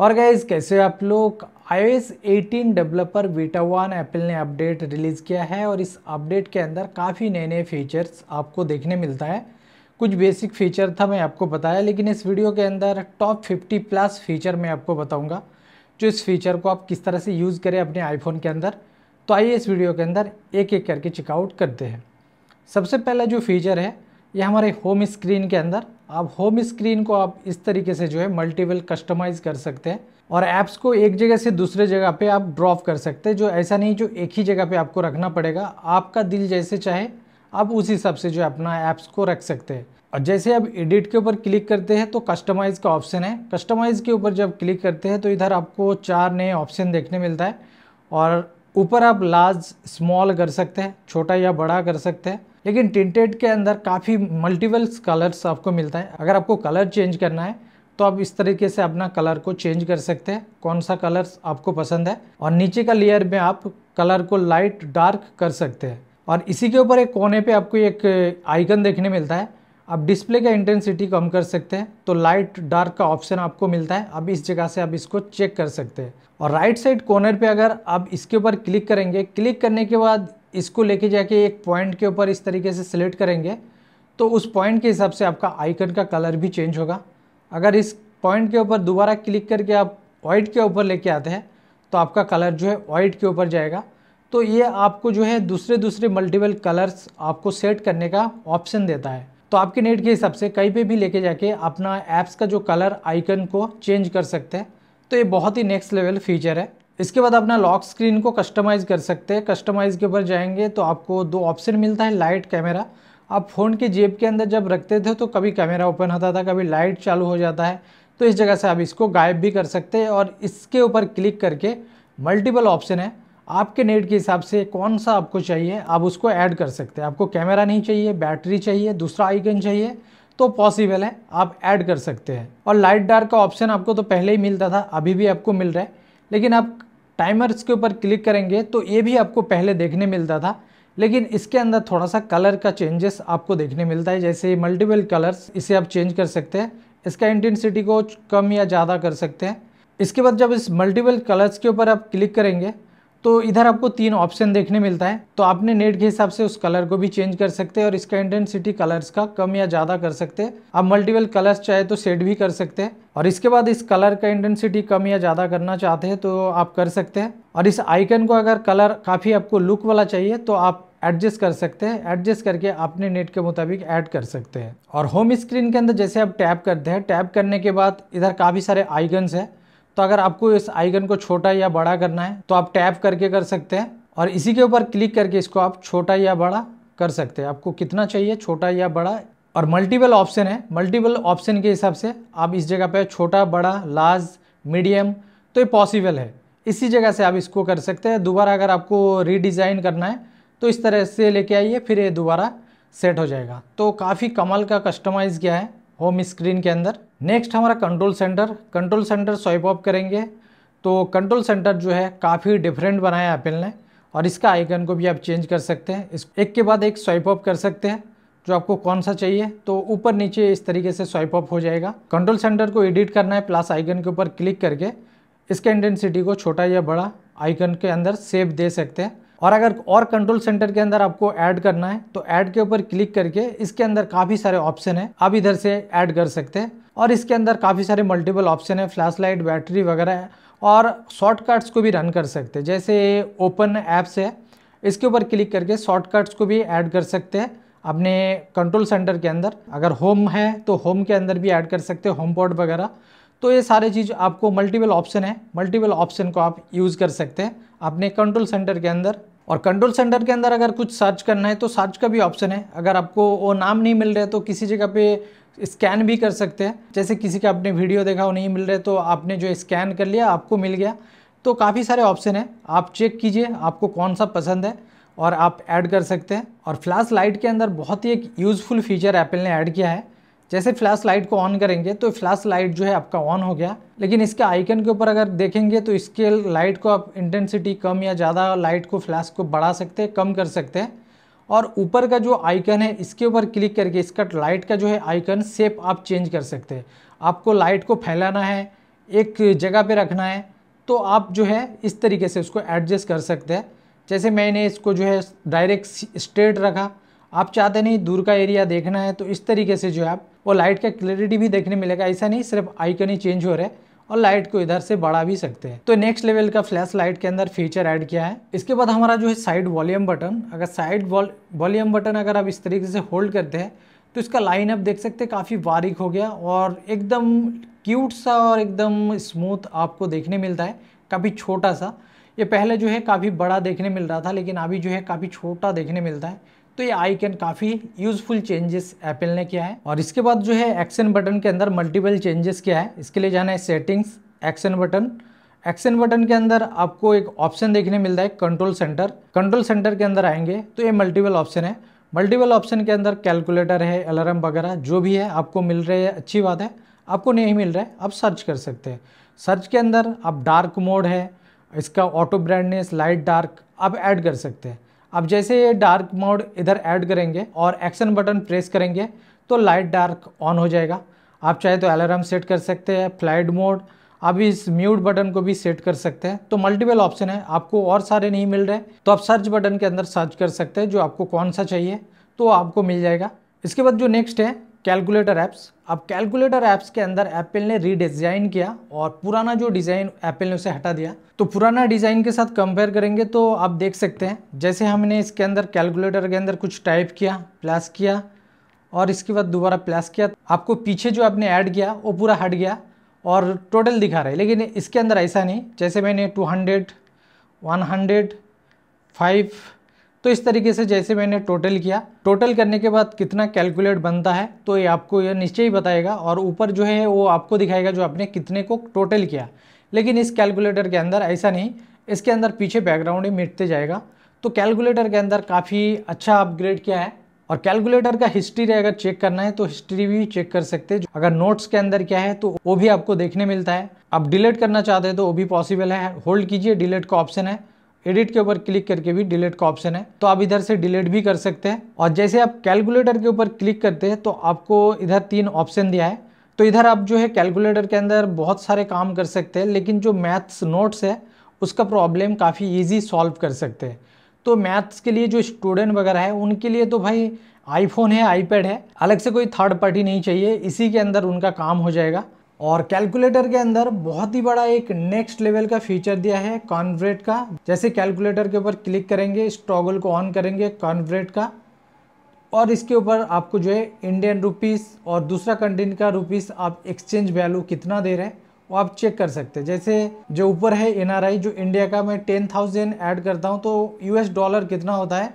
और गाइज कैसे आप लोग iOS 18 developer beta one Apple ने अपडेट रिलीज़ किया है और इस अपडेट के अंदर काफ़ी नए नए फीचर्स आपको देखने मिलता है कुछ बेसिक फीचर था मैं आपको बताया लेकिन इस वीडियो के अंदर टॉप 50 प्लस फीचर मैं आपको बताऊंगा जो इस फीचर को आप किस तरह से यूज़ करें अपने आईफोन के अंदर तो आइए इस वीडियो के अंदर एक एक करके चेकआउट करते हैं सबसे पहला जो फीचर है ये हमारे होम स्क्रीन के अंदर आप होम स्क्रीन को आप इस तरीके से जो है मल्टीपल कस्टमाइज़ कर सकते हैं और ऐप्स को एक जगह से दूसरे जगह पे आप ड्रॉप कर सकते हैं जो ऐसा नहीं जो एक ही जगह पे आपको रखना पड़ेगा आपका दिल जैसे चाहे आप उस हिसाब से जो अपना ऐप्स को रख सकते हैं और जैसे आप एडिट के ऊपर क्लिक करते हैं तो कस्टमाइज़ का ऑप्शन है कस्टमाइज़ के ऊपर जब क्लिक करते हैं तो इधर आपको चार नए ऑप्शन देखने मिलता है और ऊपर आप लार्ज स्मॉल कर सकते हैं छोटा या बड़ा कर सकते हैं लेकिन टिंटेड के अंदर काफ़ी मल्टीपल्स कलर्स आपको मिलता है अगर आपको कलर चेंज करना है तो आप इस तरीके से अपना कलर को चेंज कर सकते हैं कौन सा कलर्स आपको पसंद है और नीचे का लेयर में आप कलर को लाइट डार्क कर सकते हैं और इसी के ऊपर एक कोने पे आपको एक आइकन देखने मिलता है आप डिस्प्ले का इंटेंसिटी कम कर सकते हैं तो लाइट डार्क का ऑप्शन आपको मिलता है अब इस जगह से आप इसको चेक कर सकते हैं और राइट साइड कॉर्नर पे अगर आप इसके ऊपर क्लिक करेंगे क्लिक करने के बाद इसको लेके जाके एक पॉइंट के ऊपर इस तरीके से सिलेक्ट करेंगे तो उस पॉइंट के हिसाब से आपका आइकन का कलर भी चेंज होगा अगर इस पॉइंट के ऊपर दोबारा क्लिक करके आप वाइट के ऊपर लेके आते हैं तो आपका कलर जो है वाइट के ऊपर जाएगा तो ये आपको जो है दूसरे दूसरे मल्टीपल कलर्स आपको सेट करने का ऑप्शन देता है तो आपके नेट के हिसाब से कहीं पे भी लेके जाके अपना ऐप्स का जो कलर आइकन को चेंज कर सकते हैं तो ये बहुत ही नेक्स्ट लेवल फीचर है इसके बाद अपना लॉक स्क्रीन को कस्टमाइज़ कर सकते हैं कस्टमाइज़ के ऊपर जाएंगे तो आपको दो ऑप्शन मिलता है लाइट कैमरा आप फ़ोन के जेब के अंदर जब रखते थे तो कभी कैमरा ओपन होता था कभी लाइट चालू हो जाता है तो इस जगह से आप इसको गायब भी कर सकते हैं और इसके ऊपर क्लिक करके मल्टीपल ऑप्शन है आपके नेट के हिसाब से कौन सा आपको चाहिए आप उसको ऐड कर सकते हैं आपको कैमरा नहीं चाहिए बैटरी चाहिए दूसरा आइकन चाहिए तो पॉसिबल है आप ऐड कर सकते हैं और लाइट डार्क का ऑप्शन आपको तो पहले ही मिलता था अभी भी आपको मिल रहा है लेकिन आप टाइमर्स के ऊपर क्लिक करेंगे तो ये भी आपको पहले देखने मिलता था लेकिन इसके अंदर थोड़ा सा कलर का चेंजेस आपको देखने मिलता है जैसे मल्टीपल कलर्स इसे आप चेंज कर सकते हैं इसका इंटेंसिटी को कम या ज़्यादा कर सकते हैं इसके बाद जब इस मल्टीपल कलर्स के ऊपर आप क्लिक करेंगे तो इधर आपको तीन ऑप्शन देखने मिलता है तो आपने नेट के हिसाब से उस कलर को भी चेंज कर सकते हैं और इसका इंटेंसिटी कलर्स का कम या ज़्यादा कर सकते हैं आप मल्टीपल कलर्स चाहे तो सेट भी कर सकते हैं और इसके बाद इस कलर का इंटेंसिटी कम या ज़्यादा करना चाहते हैं तो आप कर सकते हैं और इस आइकन को अगर कलर काफ़ी आपको लुक वाला चाहिए तो आप एडजस्ट कर सकते हैं एडजस्ट करके अपने नेट के मुताबिक ऐड कर सकते हैं और होम स्क्रीन के अंदर जैसे आप टैप करते हैं टैप करने के बाद इधर काफ़ी सारे आइकन्स हैं तो अगर आपको इस आइकन को छोटा या बड़ा करना है तो आप टैप करके कर सकते हैं और इसी के ऊपर क्लिक करके इसको आप छोटा या बड़ा कर सकते हैं आपको कितना चाहिए छोटा या बड़ा और मल्टीपल ऑप्शन है मल्टीपल ऑप्शन के हिसाब से आप इस जगह पर छोटा बड़ा लार्ज मीडियम तो ये पॉसिबल है इसी जगह से आप इसको कर सकते हैं दोबारा अगर आपको रीडिज़ाइन करना है तो इस तरह से लेके आइए फिर ये दोबारा सेट हो जाएगा तो काफ़ी कमल का कस्टमाइज़ किया है होम स्क्रीन के अंदर नेक्स्ट हमारा control centre control centre swipe off करेंगे तो कंट्रोल सेंटर जो है काफ़ी डिफरेंट बनाया एप्पल ने और इसका आइकन को भी आप चेंज कर सकते हैं इस एक के बाद एक स्वाइप ऑफ कर सकते हैं जो आपको कौन सा चाहिए तो ऊपर नीचे इस तरीके से स्वाइप ऑफ हो जाएगा कंट्रोल सेंटर को एडिट करना है प्लस आइकन के ऊपर क्लिक करके इसके इंटेंसिटी को छोटा या बड़ा आइकन के अंदर सेव दे सकते हैं और अगर और कंट्रोल सेंटर के अंदर आपको ऐड करना है तो ऐड के ऊपर क्लिक करके इसके अंदर काफ़ी सारे ऑप्शन हैं आप इधर से ऐड कर सकते हैं और इसके अंदर काफ़ी सारे मल्टीपल ऑप्शन है फ्लैश लाइट बैटरी वगैरह है और शॉर्टकट्स को भी रन कर सकते हैं जैसे ओपन ऐप्स है इसके ऊपर क्लिक करके शॉर्टकट्स को भी ऐड कर सकते हैं अपने कंट्रोल सेंटर के अंदर अगर होम है तो होम के अंदर भी ऐड कर सकते हैं होम पॉड वगैरह तो ये सारे चीज़ आपको मल्टीपल ऑप्शन है मल्टीपल ऑप्शन को आप यूज़ कर सकते हैं अपने कंट्रोल सेंटर के अंदर और कंट्रोल सेंटर के अंदर अगर कुछ सर्च करना है तो सर्च का भी ऑप्शन है अगर आपको वो नाम नहीं मिल रहा है तो किसी जगह पे स्कैन भी कर सकते हैं जैसे किसी का आपने वीडियो देखा वो नहीं मिल रहे तो आपने जो स्कैन कर लिया आपको मिल गया तो काफ़ी सारे ऑप्शन हैं आप चेक कीजिए आपको कौन सा पसंद है और आप ऐड कर सकते हैं और फ्लैश लाइट के अंदर बहुत ही एक यूज़फुल फीचर एप्पल ने ऐड किया है जैसे फ्लैश लाइट को ऑन करेंगे तो फ्लैश लाइट जो है आपका ऑन हो गया लेकिन इसके आइकन के ऊपर अगर देखेंगे तो इसके लाइट को आप इंटेंसिटी कम या ज़्यादा लाइट को फ्लैश को बढ़ा सकते हैं कम कर सकते हैं और ऊपर का जो आइकन है इसके ऊपर क्लिक करके इसका लाइट का जो है आइकन सेप आप चेंज कर सकते हैं आपको लाइट को फैलाना है एक जगह पे रखना है तो आप जो है इस तरीके से उसको एडजस्ट कर सकते हैं जैसे मैंने इसको जो है डायरेक्ट स्ट्रेट रखा आप चाहते नहीं दूर का एरिया देखना है तो इस तरीके से जो है आप वो लाइट का क्लैरिटी भी देखने मिलेगा ऐसा नहीं सिर्फ आइकन ही चेंज हो रहा है और लाइट को इधर से बढ़ा भी सकते हैं तो नेक्स्ट लेवल का फ्लैश लाइट के अंदर फीचर ऐड किया है इसके बाद हमारा जो है साइड वॉल्यूम बटन अगर साइड वॉल्यूम बटन अगर आप इस तरीके से होल्ड करते हैं तो इसका लाइन आप देख सकते हैं काफ़ी बारीक हो गया और एकदम क्यूट सा और एकदम स्मूथ आपको देखने मिलता है काफ़ी छोटा सा ये पहले जो है काफ़ी बड़ा देखने मिल रहा था लेकिन अभी जो है काफ़ी छोटा देखने मिलता है तो ये कैन काफ़ी यूजफुल चेंजेस एप्पल ने किया है और इसके बाद जो है एक्शन बटन के अंदर मल्टीपल चेंजेस किया है इसके लिए जाना है settings action button action button के अंदर आपको एक ऑप्शन देखने मिलता है कंट्रोल सेंटर कंट्रोल सेंटर के अंदर आएंगे तो ये मल्टीपल ऑप्शन है मल्टीपल ऑप्शन के अंदर कैलकुलेटर है अलार्म वगैरह जो भी है आपको मिल रहे है अच्छी बात है आपको नहीं मिल रहा है आप सर्च कर सकते हैं सर्च के अंदर आप डार्क मोड है इसका ऑटो ब्रांडनेस लाइट डार्क आप ऐड कर सकते हैं अब जैसे ये डार्क मोड इधर ऐड करेंगे और एक्शन बटन प्रेस करेंगे तो लाइट डार्क ऑन हो जाएगा आप चाहे तो अलार्म सेट कर सकते हैं फ्लाइट मोड आप इस म्यूट बटन को भी सेट कर सकते हैं तो मल्टीपल ऑप्शन है आपको और सारे नहीं मिल रहे तो आप सर्च बटन के अंदर सर्च कर सकते हैं जो आपको कौन सा चाहिए तो आपको मिल जाएगा इसके बाद जो नेक्स्ट है कैलकुलेटर ऐप्स अब कैलकुलेटर ऐप्स के अंदर एप्पल ने रीडिज़ाइन किया और पुराना जो डिज़ाइन एप्पल ने उसे हटा दिया तो पुराना डिज़ाइन के साथ कंपेयर करेंगे तो आप देख सकते हैं जैसे हमने इसके अंदर कैलकुलेटर के अंदर कुछ टाइप किया प्लस किया और इसके बाद दोबारा प्लस किया आपको पीछे जो आपने ऐड किया वो पूरा हट गया और टोटल दिखा रहा है लेकिन इसके अंदर ऐसा नहीं जैसे मैंने two hundred one hundred five तो इस तरीके से जैसे मैंने टोटल किया टोटल करने के बाद कितना कैलकुलेट बनता है तो ये आपको यह निश्चय ही बताएगा और ऊपर जो है वो आपको दिखाएगा जो आपने कितने को टोटल किया लेकिन इस कैलकुलेटर के अंदर ऐसा नहीं इसके अंदर पीछे बैकग्राउंड ही मिटते जाएगा तो कैलकुलेटर के अंदर काफ़ी अच्छा अपग्रेड किया है और कैलकुलेटर का हिस्ट्री अगर चेक करना है तो हिस्ट्री भी चेक कर सकते हैं अगर नोट्स के अंदर क्या है तो वो भी आपको देखने मिलता है आप डिलीट करना चाहते हैं तो वो भी पॉसिबल है होल्ड कीजिए डिलीट का ऑप्शन है एडिट के ऊपर क्लिक करके भी डिलीट का ऑप्शन है तो आप इधर से डिलीट भी कर सकते हैं और जैसे आप कैलकुलेटर के ऊपर क्लिक करते हैं तो आपको इधर तीन ऑप्शन दिया है तो इधर आप जो है कैलकुलेटर के अंदर बहुत सारे काम कर सकते हैं लेकिन जो मैथ्स नोट्स है उसका प्रॉब्लम काफ़ी ईजी सॉल्व कर सकते हैं तो मैथ्स के लिए जो स्टूडेंट वगैरह है उनके लिए तो भाई आईफोन है आईपैड है अलग से कोई थर्ड पार्टी नहीं चाहिए इसी के अंदर उनका काम हो जाएगा और कैलकुलेटर के अंदर बहुत ही बड़ा एक नेक्स्ट लेवल का फीचर दिया है कॉन्वरेट का जैसे कैलकुलेटर के ऊपर क्लिक करेंगे इस टॉगल को ऑन करेंगे कॉन्वरेट का और इसके ऊपर आपको जो है इंडियन रुपीस और दूसरा कंट्री का रुपीस आप एक्सचेंज वैल्यू कितना दे रहे हैं वो आप चेक कर सकते हैं जैसे जो ऊपर है एनआरआई जो इंडिया का मैं टेन थाउजेंड ऐड करता हूँ तो यूएस डॉलर कितना होता है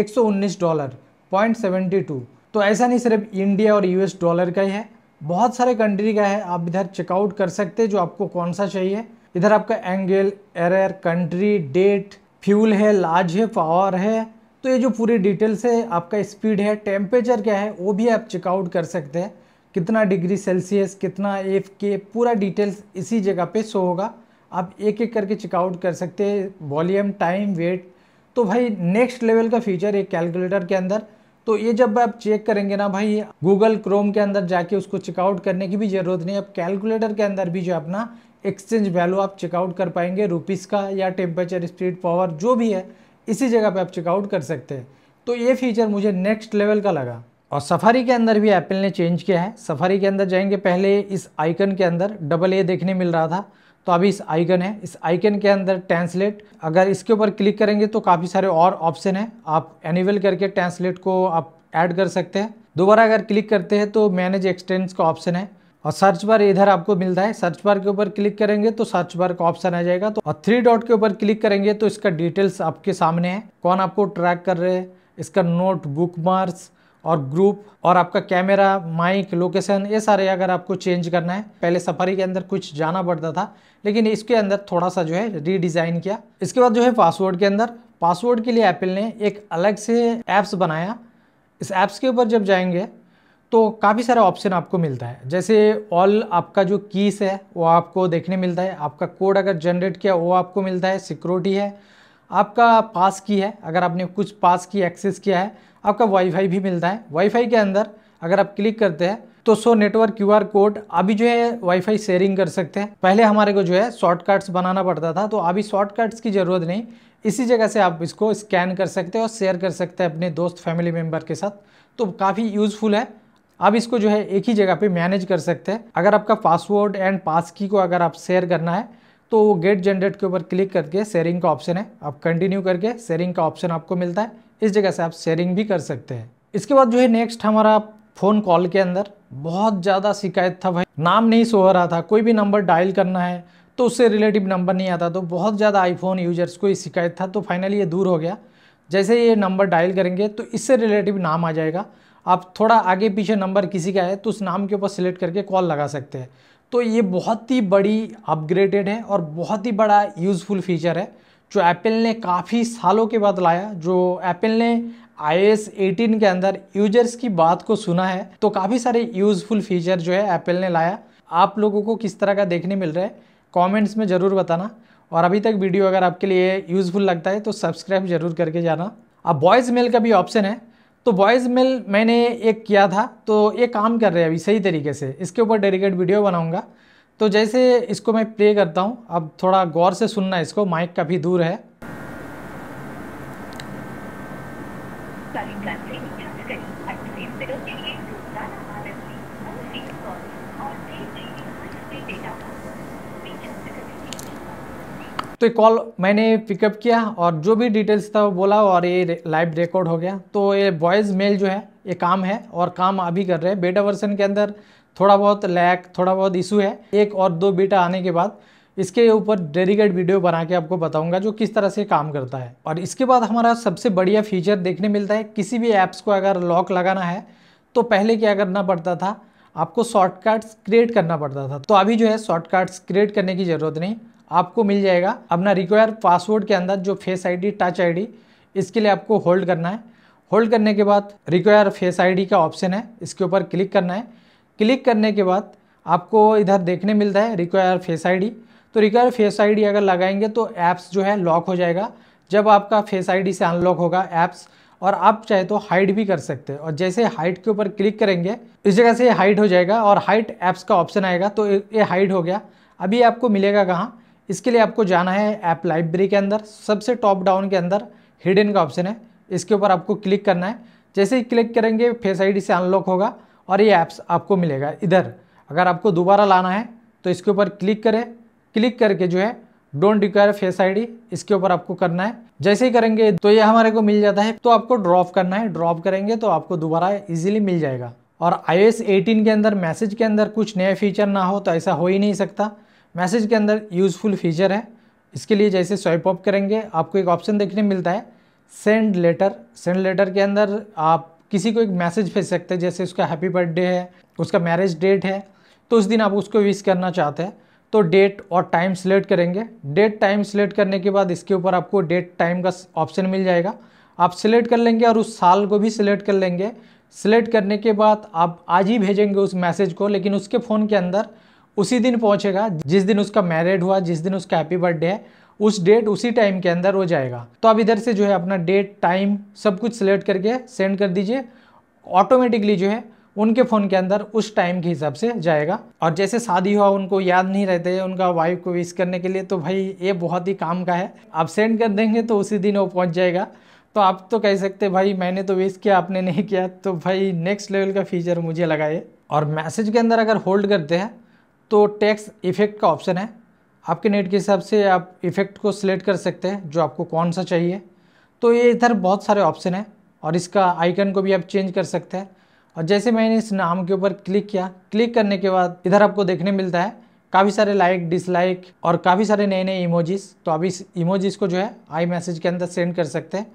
एक सौ उन्नीस डॉलर पॉइंट सेवेंटी टू तो ऐसा नहीं सिर्फ इंडिया और यूएस डॉलर का ही है बहुत सारे कंट्री का है आप इधर चेकआउट कर सकते हैं जो आपको कौन सा चाहिए इधर आपका angle error country date fuel है लार्ज है पावर है तो ये जो पूरी डिटेल्स है आपका स्पीड है टेम्परेचर क्या है वो भी आप चेकआउट कर सकते हैं कितना डिग्री सेल्सियस कितना एफ के पूरा डिटेल्स इसी जगह पे शो होगा आप एक एक करके चेकआउट कर सकते हैं वॉल्यूम टाइम वेट तो भाई नेक्स्ट लेवल का फीचर एक कैलकुलेटर के अंदर तो ये जब आप चेक करेंगे ना भाई गूगल क्रोम के अंदर जाके उसको चेकआउट करने की भी ज़रूरत नहीं अब कैलकुलेटर के अंदर भी जो अपना एक्सचेंज वैल्यू आप चेकआउट कर पाएंगे रुपीस का या टेम्परेचर स्पीड पावर जो भी है इसी जगह पे आप चेकआउट कर सकते हैं तो ये फीचर मुझे नेक्स्ट लेवल का लगा और सफारी के अंदर भी एप्पल ने चेंज किया है सफारी के अंदर जाएंगे पहले इस आइकन के अंदर डबल ए देखने मिल रहा था तो अभी इस आइकन है इस आइकन के अंदर ट्रांसलेट अगर इसके ऊपर क्लिक करेंगे तो काफ़ी सारे और ऑप्शन हैं आप एनिवल करके ट्रांसलेट को आप ऐड कर सकते हैं दोबारा अगर क्लिक करते हैं तो मैनेज एक्सटेंस का ऑप्शन है और सर्च बार इधर आपको मिलता है सर्च बार के ऊपर क्लिक करेंगे तो सर्च बार का ऑप्शन आ जाएगा तो और थ्री डॉट के ऊपर क्लिक करेंगे तो इसका डिटेल्स आपके सामने है कौन आपको ट्रैक कर रहे हैं इसका नोट बुक मार्क्स और ग्रुप और आपका कैमरा माइक लोकेशन ये सारे अगर आपको चेंज करना है पहले सफारी के अंदर कुछ जाना पड़ता था लेकिन इसके अंदर थोड़ा सा जो है रीडिज़ाइन किया इसके बाद जो है पासवर्ड के अंदर पासवर्ड के लिए एप्पल ने एक अलग से ऐप्स बनाया इस ऐप्स के ऊपर जब जाएंगे तो काफ़ी सारे ऑप्शन आपको मिलता है जैसे ऑल आपका जो कीस है वो आपको देखने मिलता है आपका कोड अगर जनरेट किया वो आपको मिलता है सिक्योरिटी है आपका पास की है अगर आपने कुछ पास की एक्सेस किया है आपका वाईफाई भी मिलता है वाईफाई के अंदर अगर आप क्लिक करते हैं तो so network Q R code अभी जो है वाईफाई शेयरिंग कर सकते हैं पहले हमारे को जो है शॉर्टकट्स बनाना पड़ता था तो अभी शॉर्टकट्स की ज़रूरत नहीं इसी जगह से आप इसको स्कैन कर सकते हैं और शेयर कर सकते हैं अपने दोस्त फैमिली मेम्बर के साथ तो काफ़ी यूज़फुल है आप इसको जो है एक ही जगह पे मैनेज कर सकते हैं अगर आपका पासवर्ड एंड पास की को अगर आप शेयर करना है तो वो गेट जनरेट के ऊपर क्लिक करके शेयरिंग का ऑप्शन है आप कंटिन्यू करके शेयरिंग का ऑप्शन आपको मिलता है इस जगह से आप शेयरिंग भी कर सकते हैं इसके बाद जो है नेक्स्ट हमारा फ़ोन कॉल के अंदर बहुत ज़्यादा शिकायत था भाई नाम नहीं सो रहा था कोई भी नंबर डायल करना है तो उससे रिलेटिव नंबर नहीं आता तो बहुत ज़्यादा आईफोन यूजर्स को ये शिकायत था तो फाइनली ये दूर हो गया जैसे ये नंबर डायल करेंगे तो इससे रिलेटिव नाम आ जाएगा आप थोड़ा आगे पीछे नंबर किसी का है तो उस नाम के ऊपर सिलेक्ट करके कॉल लगा सकते हैं तो ये बहुत ही बड़ी अपग्रेडेड है और बहुत ही बड़ा यूज़फुल फीचर है जो एप्पल ने काफ़ी सालों के बाद लाया जो एप्पल ने आई 18 के अंदर यूजर्स की बात को सुना है तो काफ़ी सारे यूज़फुल फीचर जो है एप्पल ने लाया आप लोगों को किस तरह का देखने मिल रहा है कमेंट्स में ज़रूर बताना और अभी तक वीडियो अगर आपके लिए यूज़फुल लगता है तो सब्सक्राइब जरूर करके जाना अब बॉयज़ मेल का भी ऑप्शन है तो बॉयज़ मेल मैंने एक किया था तो ये काम कर रहे हैं अभी सही तरीके से इसके ऊपर डेडिकेट वीडियो बनाऊँगा तो जैसे इसको मैं प्ले करता हूँ अब थोड़ा गौर से सुनना इसको माइक काफ़ी दूर है तो ये कॉल मैंने पिकअप किया और जो भी डिटेल्स था वो बोला और ये लाइव रिकॉर्ड हो गया तो ये वॉइस मेल जो है ये काम है और काम अभी कर रहे हैं बेटा वर्सन के अंदर थोड़ा बहुत लैक थोड़ा बहुत इशू है एक और दो बीटा आने के बाद इसके ऊपर डेडिकेट वीडियो बना के आपको बताऊंगा जो किस तरह से काम करता है और इसके बाद हमारा सबसे बढ़िया फीचर देखने मिलता है किसी भी ऐप्स को अगर लॉक लगाना है तो पहले क्या करना पड़ता था आपको शॉर्टकट्स क्रिएट करना पड़ता था तो अभी जो है शॉर्टकट्स क्रिएट करने की ज़रूरत नहीं आपको मिल जाएगा अपना रिक्वायर पासवर्ड के अंदर जो फेस डी टच डी इसके लिए आपको होल्ड करना है होल्ड करने के बाद रिक्वायर फेस डी का ऑप्शन है इसके ऊपर क्लिक करना है क्लिक करने के बाद आपको इधर देखने मिलता है रिक्वायर फेस आईडी तो रिक्वायर फेस आईडी अगर लगाएंगे तो ऐप्स जो है लॉक हो जाएगा जब आपका फेस आईडी से अनलॉक होगा ऐप्स और आप चाहे तो हाइड भी कर सकते हैं और जैसे हाइट के ऊपर क्लिक करेंगे इस जगह से हाइड हो जाएगा और हाइट ऐप्स का ऑप्शन आएगा तो ये हाइड हो गया अभी आपको मिलेगा कहाँ इसके लिए आपको जाना है ऐप लाइब्रेरी के अंदर सबसे टॉप डाउन के अंदर हिडन का ऑप्शन है इसके ऊपर आपको क्लिक करना है जैसे ही क्लिक करेंगे फेस आईडी से अनलॉक होगा और ये ऐप्स आपको मिलेगा इधर अगर आपको दोबारा लाना है तो इसके ऊपर क्लिक करें क्लिक करके जो है डोंट रिक्वायर फेस आईडी इसके ऊपर आपको करना है जैसे ही करेंगे तो ये हमारे को मिल जाता है तो आपको ड्रॉप करना है ड्रॉप करेंगे तो आपको दोबारा इजीली मिल जाएगा और आई 18 के अंदर मैसेज के अंदर कुछ नए फीचर ना हो तो ऐसा हो ही नहीं सकता मैसेज के अंदर यूज़फुल फीचर है इसके लिए जैसे स्वाइप अप करेंगे आपको एक ऑप्शन देखने मिलता है सेंड लेटर सेंड लेटर के अंदर आप किसी को एक मैसेज भेज सकते हैं जैसे उसका हैप्पी बर्थडे है उसका मैरिज डेट है तो उस दिन आप उसको विश करना चाहते हैं तो डेट और टाइम सिलेक्ट करेंगे डेट टाइम सिलेक्ट करने के बाद इसके ऊपर आपको डेट टाइम का ऑप्शन मिल जाएगा आप सिलेक्ट कर लेंगे और उस साल को भी सिलेक्ट कर लेंगे सिलेक्ट करने के बाद आप आज ही भेजेंगे उस मैसेज को लेकिन उसके फ़ोन के अंदर उसी दिन पहुंचेगा जिस दिन उसका मैरिड हुआ जिस दिन उसका हैप्पी बर्थडे है उस डेट उसी टाइम के अंदर हो जाएगा तो आप इधर से जो है अपना डेट टाइम सब कुछ सिलेक्ट करके सेंड कर दीजिए ऑटोमेटिकली जो है उनके फ़ोन के अंदर उस टाइम के हिसाब से जाएगा और जैसे शादी हुआ उनको याद नहीं रहते हैं उनका वाइफ को विश करने के लिए तो भाई ये बहुत ही काम का है आप सेंड कर देंगे तो उसी दिन वो पहुंच जाएगा तो आप तो कह सकते भाई मैंने तो विश किया आपने नहीं किया तो भाई नेक्स्ट लेवल का फीचर मुझे लगाए और मैसेज के अंदर अगर होल्ड करते हैं तो टैक्स इफेक्ट का ऑप्शन है आपके नेट के हिसाब से आप इफ़ेक्ट को सिलेक्ट कर सकते हैं जो आपको कौन सा चाहिए तो ये इधर बहुत सारे ऑप्शन हैं और इसका आइकन को भी आप चेंज कर सकते हैं और जैसे मैंने इस नाम के ऊपर क्लिक किया क्लिक करने के बाद इधर आपको देखने मिलता है काफ़ी सारे लाइक डिसलाइक और काफ़ी सारे नए नए इमोजीज तो आप इस इमोजीज को जो है आई मैसेज के अंदर सेंड कर सकते हैं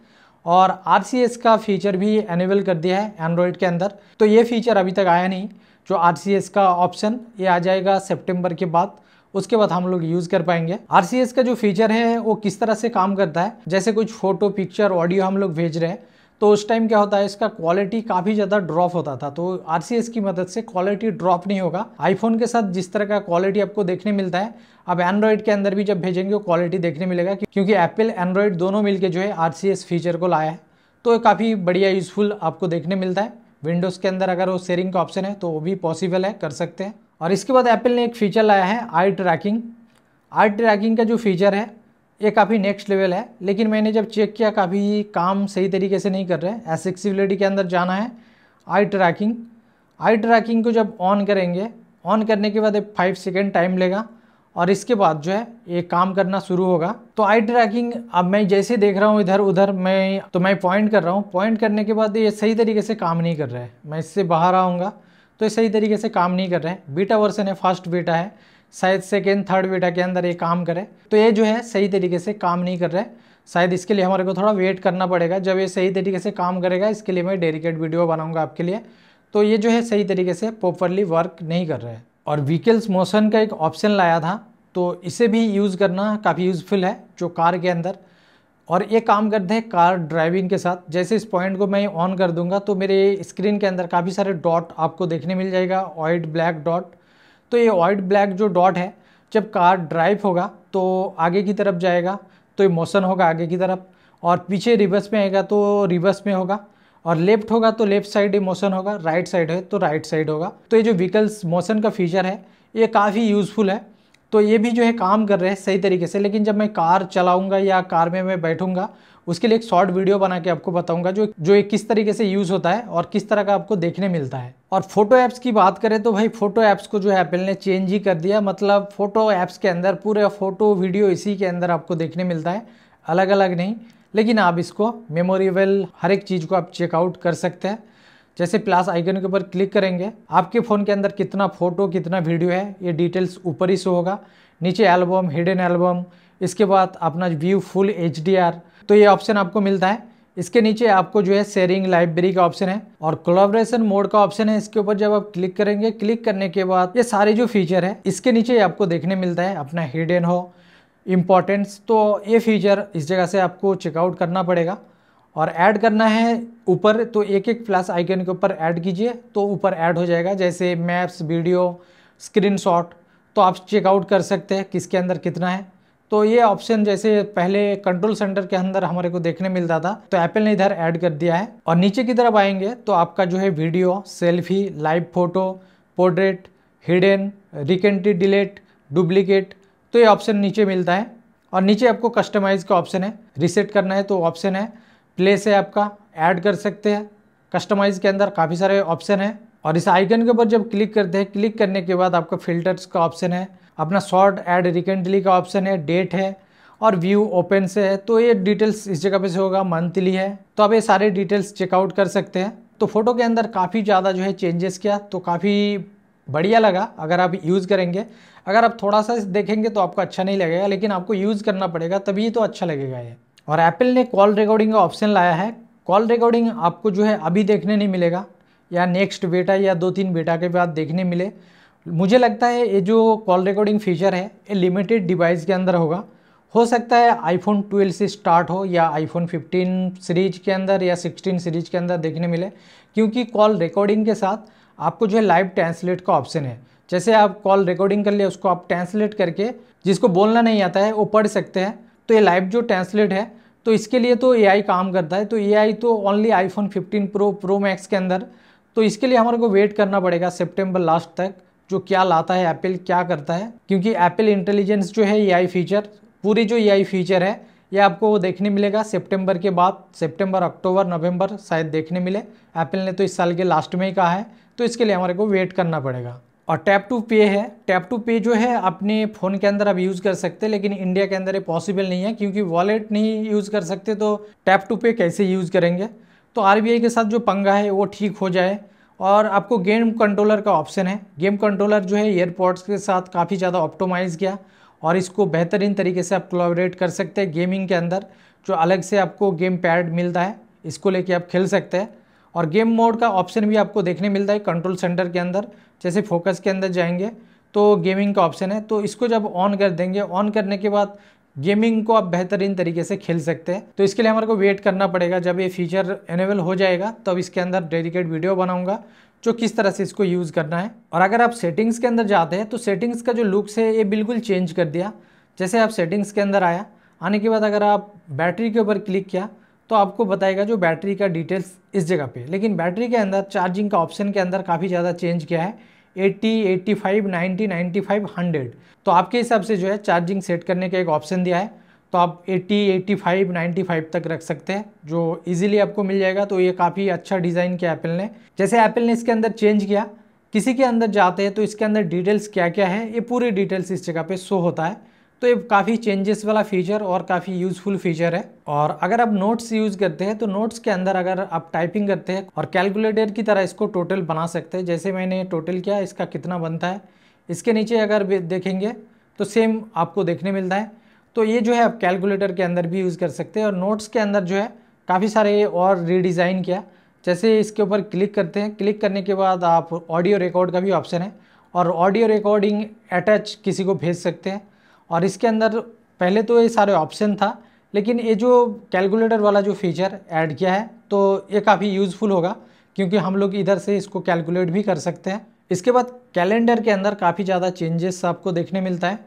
और आर का फीचर भी एनेबल कर दिया है एंड्रॉयड के अंदर तो ये फीचर अभी तक आया नहीं जो आर का ऑप्शन ये आ जाएगा सेप्टेम्बर के बाद उसके बाद हम लोग यूज कर पाएंगे आरसीएस का जो फीचर है वो किस तरह से काम करता है जैसे कुछ फोटो पिक्चर ऑडियो हम लोग भेज रहे हैं तो उस टाइम क्या होता है इसका क्वालिटी काफ़ी ज़्यादा ड्रॉप होता था तो आर की मदद से क्वालिटी ड्रॉप नहीं होगा आईफोन के साथ जिस तरह का क्वालिटी आपको देखने मिलता है अब एंड्रॉइड के अंदर भी जब भेजेंगे वो क्वालिटी देखने मिलेगा क्योंकि एप्पल एंड्रॉयड दोनों मिलकर जो है आर फीचर को लाया है तो काफ़ी बढ़िया यूज़फुल आपको देखने मिलता है विंडोज़ के अंदर अगर वो शेयरिंग का ऑप्शन है तो वो भी पॉसिबल है कर सकते हैं और इसके बाद एप्पल ने एक फ़ीचर लाया है आई ट्रैकिंग आई ट्रैकिंग का जो फीचर है ये काफ़ी नेक्स्ट लेवल है लेकिन मैंने जब चेक किया काफ़ी काम सही तरीके से नहीं कर रहे हैं एसेक्सिबिलिटी के अंदर जाना है आई ट्रैकिंग आई ट्रैकिंग को जब ऑन करेंगे ऑन करने के बाद एक फाइव सेकेंड टाइम लेगा और इसके बाद जो है ये काम करना शुरू होगा तो आई ट्रैकिंग अब मैं जैसे देख रहा हूँ इधर उधर मैं तो मैं पॉइंट कर रहा हूँ पॉइंट करने के बाद ये सही तरीके से काम नहीं कर रहा है मैं इससे बाहर आऊँगा तो ये सही तरीके से काम नहीं कर रहे हैं बीटा वर्सन है फर्स्ट बीटा है शायद सेकेंड थर्ड बीटा के अंदर ये काम करे तो ये जो है सही तरीके से काम नहीं कर रहे शायद इसके लिए हमारे को थोड़ा वेट करना पड़ेगा जब ये सही तरीके से काम करेगा इसके लिए मैं डेडिकेट वीडियो बनाऊंगा आपके लिए तो ये जो है सही तरीके से प्रॉपरली वर्क नहीं कर रहे हैं और व्हीकल्स मोशन का एक ऑप्शन लाया था तो इसे भी यूज़ करना काफ़ी यूज़फुल है जो कार के अंदर और ये काम करते हैं कार ड्राइविंग के साथ जैसे इस पॉइंट को मैं ऑन कर दूंगा तो मेरे स्क्रीन के अंदर काफ़ी सारे डॉट आपको देखने मिल जाएगा वाइट ब्लैक डॉट तो ये ऑइड ब्लैक जो डॉट है जब कार ड्राइव होगा तो आगे की तरफ जाएगा तो ये मोशन होगा आगे की तरफ और पीछे रिवर्स में आएगा तो रिवर्स में होगा और लेफ्ट होगा तो लेफ्ट साइड मोशन होगा राइट साइड है तो राइट साइड होगा तो ये जो व्हीकल्स मोशन का फीचर है ये काफ़ी यूज़फुल है तो ये भी जो है काम कर रहे हैं सही तरीके से लेकिन जब मैं कार चलाऊंगा या कार में मैं बैठूंगा उसके लिए एक शॉर्ट वीडियो बना के आपको बताऊंगा जो जो एक किस तरीके से यूज़ होता है और किस तरह का आपको देखने मिलता है और फोटो ऐप्स की बात करें तो भाई फोटो ऐप्स को जो है एप्पल ने चेंज ही कर दिया मतलब फोटो ऐप्स के अंदर पूरे फोटो वीडियो इसी के अंदर आपको देखने मिलता है अलग अलग नहीं लेकिन आप इसको मेमोरेबल हर एक चीज़ को आप चेकआउट कर सकते हैं जैसे प्लस आइकन के ऊपर क्लिक करेंगे आपके फ़ोन के अंदर कितना फ़ोटो कितना वीडियो है ये डिटेल्स ऊपर ही से होगा नीचे एल्बम हिडन एल्बम इसके बाद अपना व्यू फुल एच तो ये ऑप्शन आपको मिलता है इसके नीचे आपको जो है शेयरिंग लाइब्रेरी का ऑप्शन है और कोलाब्रेशन मोड का ऑप्शन है इसके ऊपर जब आप क्लिक करेंगे क्लिक करने के बाद ये सारे जो फीचर है इसके नीचे आपको देखने मिलता है अपना हिडन हो इम्पॉर्टेंस तो ये फीचर इस जगह से आपको चेकआउट करना पड़ेगा और ऐड करना है ऊपर तो एक एक प्लस आइकन के ऊपर ऐड कीजिए तो ऊपर ऐड हो जाएगा जैसे मैप्स वीडियो स्क्रीनशॉट तो आप चेकआउट कर सकते हैं किसके अंदर कितना है तो ये ऑप्शन जैसे पहले कंट्रोल सेंटर के अंदर हमारे को देखने मिलता था तो एप्पल ने इधर ऐड कर दिया है और नीचे की तरफ आएंगे तो आपका जो है video selfie live photo portrait hidden recently delete duplicate तो ये ऑप्शन नीचे मिलता है और नीचे आपको कस्टमाइज का ऑप्शन है रिसेट करना है तो ऑप्शन है प्लेस है आपका ऐड कर सकते हैं कस्टमाइज़ के अंदर काफ़ी सारे ऑप्शन है और इस आइकन के ऊपर जब क्लिक करते हैं क्लिक करने के बाद आपका फिल्टर्स का ऑप्शन है अपना शॉर्ट ऐड रिकेंटली का ऑप्शन है डेट है और व्यू ओपन से है तो ये डिटेल्स इस जगह पे से होगा मंथली है तो आप ये सारे डिटेल्स चेकआउट कर सकते हैं तो फोटो के अंदर काफ़ी ज़्यादा जो है चेंजेस किया तो काफ़ी बढ़िया लगा अगर आप यूज़ करेंगे अगर आप थोड़ा सा देखेंगे तो आपको अच्छा नहीं लगेगा लेकिन आपको यूज़ करना पड़ेगा तभी तो अच्छा लगेगा ये और एप्पल ने कॉल रिकॉर्डिंग का ऑप्शन लाया है कॉल रिकॉर्डिंग आपको जो है अभी देखने नहीं मिलेगा या नेक्स्ट बेटा या दो तीन बेटा के बाद देखने मिले मुझे लगता है ये जो कॉल रिकॉर्डिंग फीचर है ये लिमिटेड डिवाइस के अंदर होगा हो सकता है आईफोन 12 से स्टार्ट हो या आईफोन 15 सीरीज के अंदर या 16 सीरीज के अंदर देखने मिले क्योंकि कॉल रिकॉर्डिंग के साथ आपको जो है लाइव ट्रांसलेट का ऑप्शन है जैसे आप कॉल रिकॉर्डिंग कर लिए उसको आप ट्रांसलेट करके जिसको बोलना नहीं आता है वो पढ़ सकते हैं तो ये लाइव जो ट्रांसलेट है तो इसके लिए तो ए काम करता है तो ए तो only iPhone fifteen pro pro max के अंदर तो इसके लिए हमारे को वेट करना पड़ेगा सेप्टेम्बर लास्ट तक जो क्या लाता है एप्पल क्या करता है क्योंकि एप्पल इंटेलिजेंस जो है ए फीचर पूरी जो ए फीचर है ये आपको देखने मिलेगा सितंबर के बाद सितंबर अक्टूबर नवंबर शायद देखने मिले एप्पल ने तो इस साल के लास्ट में ही कहा है तो इसके लिए हमारे को वेट करना पड़ेगा और टैप टू पे है टैप टू पे जो है अपने फ़ोन के अंदर आप यूज़ कर सकते हैं लेकिन इंडिया के अंदर ये पॉसिबल नहीं है क्योंकि वॉलेट नहीं यूज़ कर सकते तो टैप टू पे कैसे यूज़ करेंगे तो आर के साथ जो पंगा है वो ठीक हो जाए और आपको गेम कंट्रोलर का ऑप्शन है गेम कंट्रोलर जो है एयरपोर्ट्स के साथ काफ़ी ज़्यादा ऑप्टोमाइज़ किया और इसको बेहतरीन तरीके से आप कोलाबरेट कर सकते हैं गेमिंग के अंदर जो अलग से आपको गेम पैड मिलता है इसको लेके आप खेल सकते हैं और गेम मोड का ऑप्शन भी आपको देखने मिलता है कंट्रोल सेंटर के अंदर जैसे फोकस के अंदर जाएंगे तो गेमिंग का ऑप्शन है तो इसको जब ऑन कर देंगे ऑन करने के बाद गेमिंग को आप बेहतरीन तरीके से खेल सकते हैं तो इसके लिए हमारे को वेट करना पड़ेगा जब ये फीचर एनेबल हो जाएगा तब तो इसके अंदर डेडिकेट वीडियो बनाऊंगा जो किस तरह से इसको यूज़ करना है और अगर आप सेटिंग्स के अंदर जाते हैं तो सेटिंग्स का जो लुक्स है ये बिल्कुल चेंज कर दिया जैसे आप सेटिंग्स के अंदर आया आने के बाद अगर आप बैटरी के ऊपर क्लिक किया तो आपको बताएगा जो बैटरी का डिटेल्स इस जगह पे लेकिन बैटरी के अंदर चार्जिंग का ऑप्शन के अंदर काफ़ी ज़्यादा चेंज किया है 80, 85, 90, 95, 100 तो आपके हिसाब से जो है चार्जिंग सेट करने का एक ऑप्शन दिया है तो आप 80, 85, 95 तक रख सकते हैं जो इजीली आपको मिल जाएगा तो ये काफ़ी अच्छा डिज़ाइन किया एप्पल ने जैसे एप्पल ने इसके अंदर चेंज किया किसी के अंदर जाते हैं तो इसके अंदर डिटेल्स क्या क्या है ये पूरी डिटेल्स इस जगह पर शो होता है तो ये काफ़ी चेंजेस वाला फीचर और काफ़ी यूज़फुल फीचर है और अगर आप नोट्स यूज़ करते हैं तो नोट्स के अंदर अगर आप टाइपिंग करते हैं और कैलकुलेटर की तरह इसको टोटल बना सकते हैं जैसे मैंने टोटल किया इसका कितना बनता है इसके नीचे अगर देखेंगे तो सेम आपको देखने मिलता है तो ये जो है आप कैलकुलेटर के अंदर भी यूज़ कर सकते हैं और नोट्स के अंदर जो है काफ़ी सारे और रीडिज़ाइन किया जैसे इसके ऊपर क्लिक करते हैं क्लिक करने के बाद आप ऑडियो रिकॉर्ड का भी ऑप्शन है और ऑडियो रिकॉर्डिंग अटैच किसी को भेज सकते हैं और इसके अंदर पहले तो ये सारे ऑप्शन था लेकिन ये जो कैलकुलेटर वाला जो फीचर ऐड किया है तो ये काफ़ी यूज़फुल होगा क्योंकि हम लोग इधर से इसको कैलकुलेट भी कर सकते हैं इसके बाद कैलेंडर के अंदर काफ़ी ज़्यादा चेंजेस आपको देखने मिलता है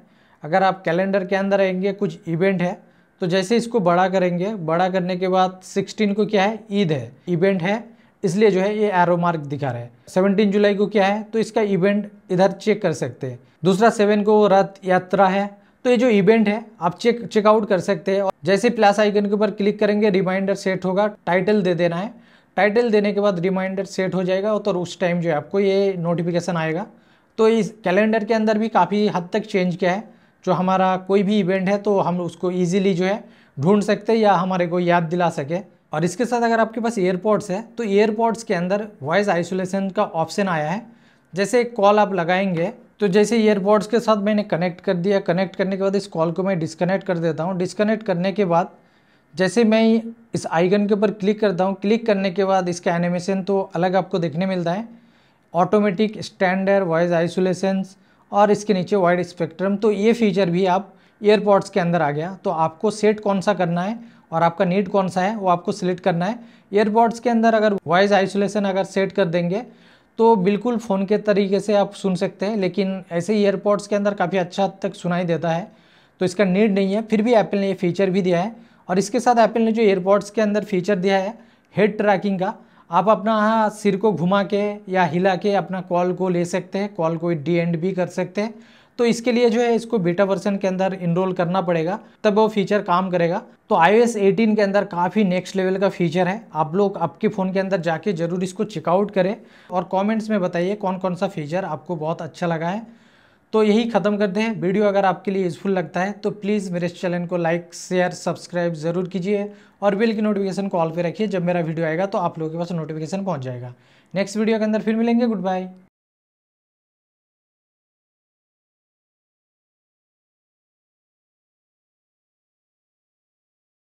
अगर आप कैलेंडर के अंदर आएंगे कुछ इवेंट है तो जैसे इसको बड़ा करेंगे बड़ा करने के बाद 16 को क्या है ईद है इवेंट है इसलिए जो है ये एरो मार्क दिखा रहा है 17 जुलाई को क्या है तो इसका इवेंट इधर चेक कर सकते हैं दूसरा सेवन को रथ यात्रा है तो ये जो इवेंट है आप चेक चेकआउट कर सकते हैं और जैसे प्लस आइकन के ऊपर क्लिक करेंगे रिमाइंडर सेट होगा टाइटल दे देना है टाइटल देने के बाद रिमाइंडर सेट हो जाएगा तो उस टाइम जो है आपको ये नोटिफिकेशन आएगा तो इस कैलेंडर के अंदर भी काफ़ी हद तक चेंज किया है जो हमारा कोई भी इवेंट है तो हम उसको ईजिली जो है ढूंढ सकते या हमारे को याद दिला सके और इसके साथ अगर आपके पास एयरपोर्ट्स है तो एयरपोर्ट्स के अंदर वॉइस आइसोलेशन का ऑप्शन आया है जैसे कॉल आप लगाएंगे तो जैसे ईयरबड्स के साथ मैंने कनेक्ट कर दिया कनेक्ट करने के बाद इस कॉल को मैं डिस्कनेक्ट कर देता हूँ डिसकनेक्ट करने के बाद जैसे मैं इस आइगन के ऊपर क्लिक करता हूँ क्लिक करने के बाद इसका एनिमेशन तो अलग आपको देखने मिलता है ऑटोमेटिक स्टैंडर्ड वॉइस आइसोलेशंस और इसके नीचे वाइड स्पेक्ट्रम तो ये फीचर भी आप ईयरपॉड्स के अंदर आ गया तो आपको सेट कौन सा करना है और आपका नीड कौन सा है वो आपको सिलेक्ट करना है ईयरपॉड्स के अंदर अगर वॉइस आइसोलेशन अगर सेट कर देंगे तो बिल्कुल फ़ोन के तरीके से आप सुन सकते हैं लेकिन ऐसे ईयरपॉड्स के अंदर काफ़ी अच्छा तक सुनाई देता है तो इसका नीड नहीं है फिर भी एप्पल ने ये फीचर भी दिया है और इसके साथ एप्पल ने जो एयरपॉड्स के अंदर फीचर दिया है हेड ट्रैकिंग का आप अपना सिर को घुमा के या हिला के अपना कॉल को ले सकते हैं कॉल को डी एंड भी कर सकते हैं तो इसके लिए जो है इसको बीटा वर्जन के अंदर इनरोल करना पड़ेगा तब वो फीचर काम करेगा तो आई 18 के अंदर काफ़ी नेक्स्ट लेवल का फीचर है आप लोग आपके फ़ोन के अंदर जाके ज़रूर इसको चेकआउट करें और कमेंट्स में बताइए कौन कौन सा फीचर आपको बहुत अच्छा लगा है तो यही ख़त्म करते हैं वीडियो अगर आपके लिए यूज़फुल लगता है तो प्लीज़ मेरे इस चैनल को लाइक शेयर सब्सक्राइब ज़रूर कीजिए और बिल की नोटिफिकेशन को ऑल पर रखिए जब मेरा वीडियो आएगा तो आप लोगों के पास नोटिफिकेशन पहुँच जाएगा नेक्स्ट वीडियो के अंदर फिर मिलेंगे गुड बाय